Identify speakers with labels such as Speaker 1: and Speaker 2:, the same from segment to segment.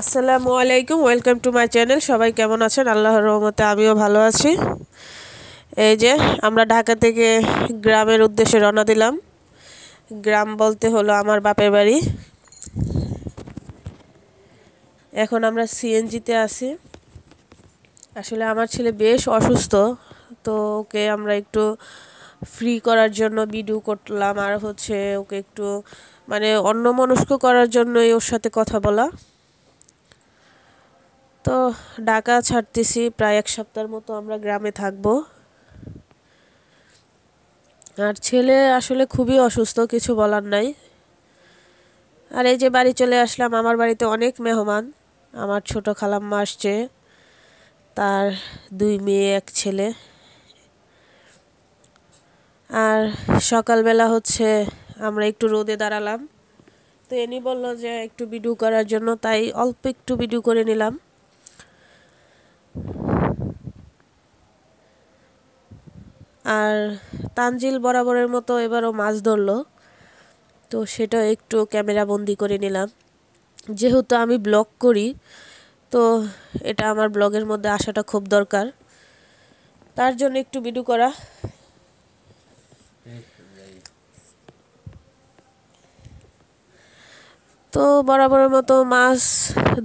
Speaker 1: আসসালামু আলাইকুম welcome to my channel সবাই কেমন আছেন আল্লাহর রহমতে আমিও ভালো আছি এই যে আমরা ঢাকা থেকে গ্রামের উদ্দেশ্যে রওনা দিলাম গ্রাম বলতে হলো আমার বাপের বাড়ি এখন আমরা সিএনজিতে আছি আসলে আমার ছেলে বেশ অসুস্থ তো ওকে আমরা একটু ফ্রি করার জন্য বিডু করলাম আর হচ্ছে ওকে একটু মানে অন্য মনস্ক করার জন্যই ওর সাথে কথা বলা তো ঢাকা ছাড়তেছি প্রায় এক সপ্তাহের মতো আমরা গ্রামে থাকব আর ছেলে আসলে খুবই অসুস্থ কিছু বলার নাই আর এই যে বাড়ি চলে আসলাম আমার বাড়িতে অনেক মেহমান আমার ছোট খালাম্মা আসছে তার দুই মেয়ে এক ছেলে আর সকালবেলা হচ্ছে আমরা একটু রোদে দাঁড়ালাম তো এনি বলল যে একটু ভিডিও করার জন্য তাই অল্প একটু ভিডিও করে নিলাম আর তানজিল বরাবরের মতো এবারও মাছ ধরলো তো সেটা একটু ক্যামেরা বন্দি করে নিলাম যেহেতু আমি ব্লগ করি তো এটা আমার ব্লগের মধ্যে আসাটা খুব দরকার তার জন্য একটু ভিডিও করা তো বরাবরের মতো মাছ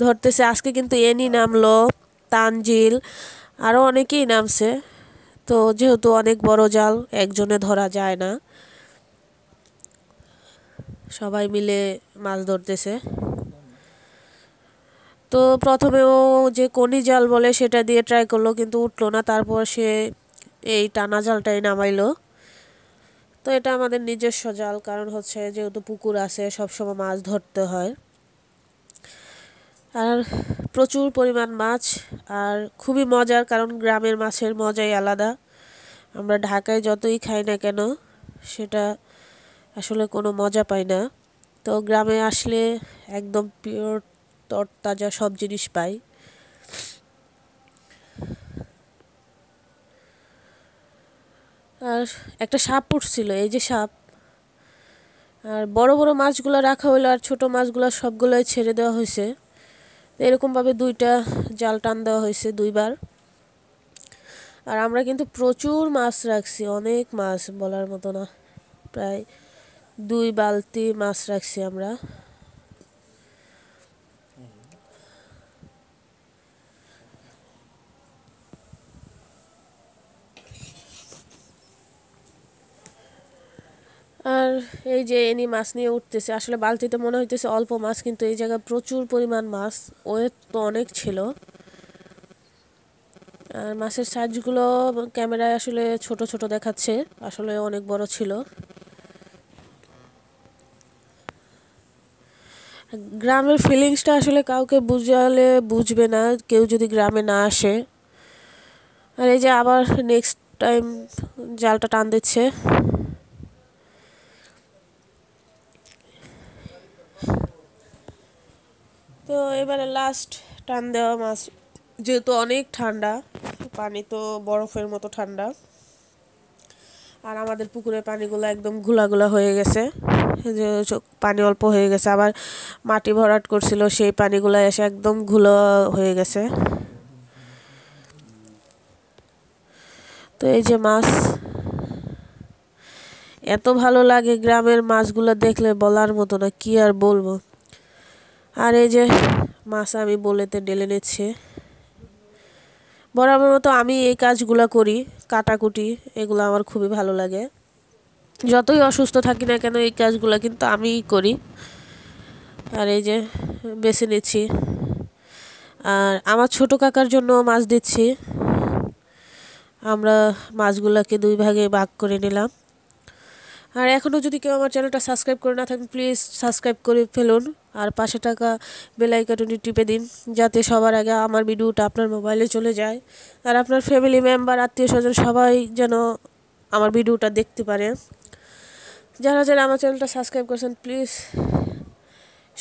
Speaker 1: ধরতেছে আজকে কিন্তু এনি নামলো তানজিল আরও অনেকেই নামছে তো যেহেতু অনেক বড় জাল একজনে ধরা যায় না সবাই মিলে মাছ ধরতেছে তো প্রথমে ও যে কনি জাল বলে সেটা দিয়ে ট্রাই করলো কিন্তু উঠলো না তারপর সে এই টানা জালটাই নামাইলো তো এটা আমাদের নিজস্ব জাল কারণ হচ্ছে যেহেতু পুকুর আছে সবসময় মাছ ধরতে হয় আর প্রচুর পরিমাণ মাছ আর খুবই মজার কারণ গ্রামের মাছের মজাই আলাদা আমরা ঢাকায় যতই খাই না কেন সেটা আসলে কোনো মজা পাই না তো গ্রামে আসলে একদম পিওর তরতাজা সব জিনিস পাই আর একটা সাপ উঠছিল এই যে সাপ আর বড় বড় মাছগুলো রাখা হলো আর ছোট মাছগুলো সবগুলোই ছেড়ে দেওয়া হয়েছে এরকমভাবে দুইটা জাল টান দেওয়া হয়েছে দুইবার আর আমরা কিন্তু প্রচুর মাছ রাখছি অনেক মাছ বলার মতো না প্রায় দুই বালতি মাছ রাখছি আমরা আর এই যে এনি মাছ নিয়ে উঠতেছে আসলে বালতিতে মনে হইতেছে অল্প মাছ কিন্তু এই জায়গায় প্রচুর পরিমাণ মাছ ওয়েট তো অনেক ছিল আর মাছের সাইজগুলো ক্যামেরায় আসলে ছোট ছোট দেখাচ্ছে আসলে অনেক বড় ছিল গ্রামের ফিলিংসটা আসলে কাউকে বুঝালে বুঝবে না কেউ যদি গ্রামে না আসে আর এই যে আবার নেক্সট টাইম জালটা টান দিচ্ছে এবারে লাস্ট টান দেওয়া মাছ যেহেতু অনেক ঠান্ডা পানি তো বরফের মতো ঠান্ডা আর আমাদের পুকুরের পানিগুলো একদম ঘোলাগুলা হয়ে গেছে যে পানি অল্প হয়ে গেছে আবার মাটি ভরাট করছিল সেই পানিগুলো এসে একদম ঘুলো হয়ে গেছে তো এই যে মাছ এত ভালো লাগে গ্রামের মাছগুলো দেখলে বলার মতো না কি আর বলবো আর এই যে মাছ আমি বলেতে ডেলে নিচ্ছে বরাবর মতো আমি এই কাজগুলো করি কাটাকুটি এগুলো আমার খুবই ভালো লাগে যতই অসুস্থ থাকি না কেন এই কাজগুলো কিন্তু আমিই করি আর এই যে বেছে নিচ্ছি আর আমার ছোট কাকার জন্য মাছ দিচ্ছি আমরা মাছগুলোকে দুই ভাগে ভাগ করে নিলাম আর এখনও যদি কেউ আমার চ্যানেলটা সাবস্ক্রাইব করে না থাকেন প্লিজ সাবস্ক্রাইব করে ফেলুন আর পাশে টাকা বেলাইকাটুনি টিপে দিন যাতে সবার আগে আমার ভিডিওটা আপনার মোবাইলে চলে যায় আর আপনার ফ্যামিলি মেম্বার আত্মীয় স্বজন সবাই যেন আমার ভিডিওটা দেখতে পারে যারা যারা আমার চ্যানেলটা সাবস্ক্রাইব করছেন প্লিজ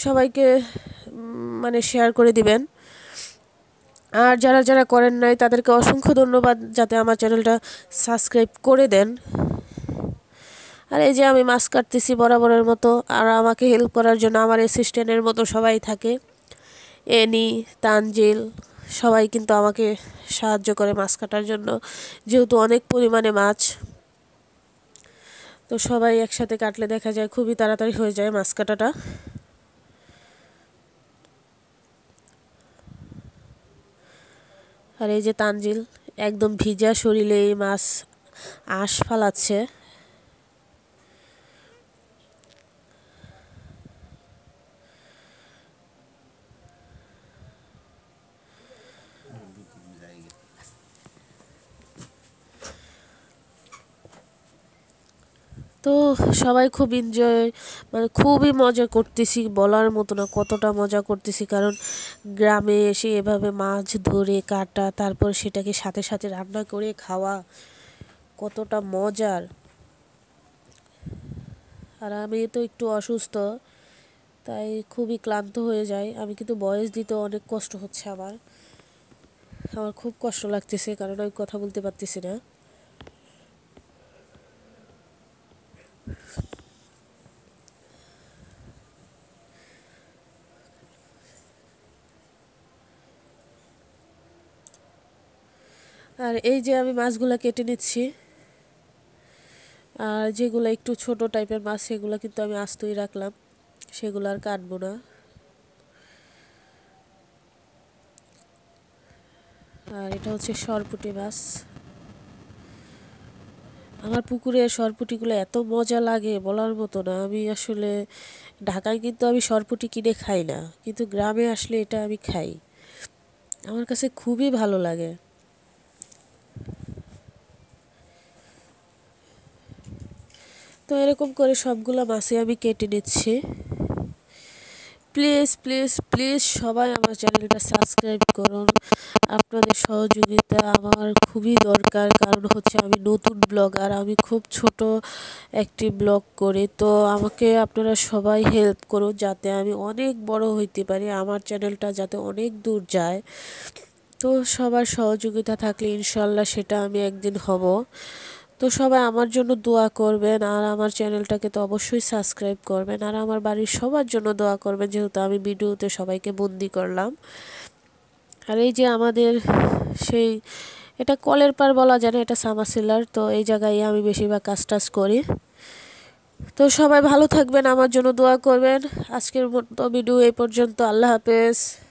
Speaker 1: সবাইকে মানে শেয়ার করে দিবেন আর যারা যারা করেন নাই তাদেরকে অসংখ্য ধন্যবাদ যাতে আমার চ্যানেলটা সাবস্ক্রাইব করে দেন আর এই যে আমি মাছ কাটতেছি বরাবরের মতো আর আমাকে হেল্প করার জন্য আমার অ্যাসিস্ট্যান্টের মতো সবাই থাকে এনি তানজিল সবাই কিন্তু আমাকে সাহায্য করে মাছ কাটার জন্য যেহেতু অনেক পরিমাণে মাছ তো সবাই একসাথে কাটলে দেখা যায় খুবই তাড়াতাড়ি হয়ে যায় মাছ কাটাটা আর এই যে তানজিল একদম ভিজা শরীরে এই মাছ আঁশ ফালাচ্ছে তো সবাই খুব এনজয় মানে খুবই মজা করতেছি বলার মতো না কতটা মজা করতেছি কারণ গ্রামে এসে এভাবে মাছ ধরে কাটা তারপর সেটাকে সাথে সাথে রান্না করে খাওয়া কতটা মজার আর আমি তো একটু অসুস্থ তাই খুবই ক্লান্ত হয়ে যায় আমি কিন্তু বয়স দিতে অনেক কষ্ট হচ্ছে আমার আমার খুব কষ্ট লাগতেছে কারণ আমি কথা বলতে পারতেছি না আর এই যে আমি মাছগুলো কেটে নিচ্ছি আর যেগুলো একটু ছোট টাইপের মাছ সেগুলো কিন্তু আমি আস্তই রাখলাম সেগুলো আর কাটবো না আর এটা হচ্ছে সরপুটি মাছ আমার পুকুরে সরপুটিগুলো এত মজা লাগে বলার মতো না আমি আসলে ঢাকায় কিন্তু আমি সরপুটি কিনে খাই না কিন্তু গ্রামে আসলে এটা আমি খাই আমার কাছে খুবই ভালো লাগে তো এরকম করে সবগুলো মাছে আমি কেটে নিচ্ছি প্লিজ প্লিজ প্লিজ সবাই আমার চ্যানেলটা সাবস্ক্রাইব করুন আপনাদের সহযোগিতা আমার খুবই দরকার কারণ হচ্ছে আমি নতুন ব্লগার আমি খুব ছোট একটি ব্লগ করি তো আমাকে আপনারা সবাই হেল্প করুন যাতে আমি অনেক বড় হইতে পারি আমার চ্যানেলটা যাতে অনেক দূর যায় তো সবার সহযোগিতা থাকলে ইনশাল্লাহ সেটা আমি একদিন হব তো সবাই আমার জন্য দোয়া করবেন আর আমার চ্যানেলটাকে তো অবশ্যই সাবস্ক্রাইব করবেন আর আমার বাড়ির সবার জন্য দোয়া করবেন যেহেতু আমি ভিডিওতে সবাইকে বন্দি করলাম আর এই যে আমাদের সেই এটা কলের পার বলা যায় না এটা সামার সিলার তো এই জায়গায় আমি বেশিরভাগ কাজ টাজ করি তো সবাই ভালো থাকবেন আমার জন্য দোয়া করবেন আজকের মতো ভিডিও এই পর্যন্ত আল্লাহ হাফেজ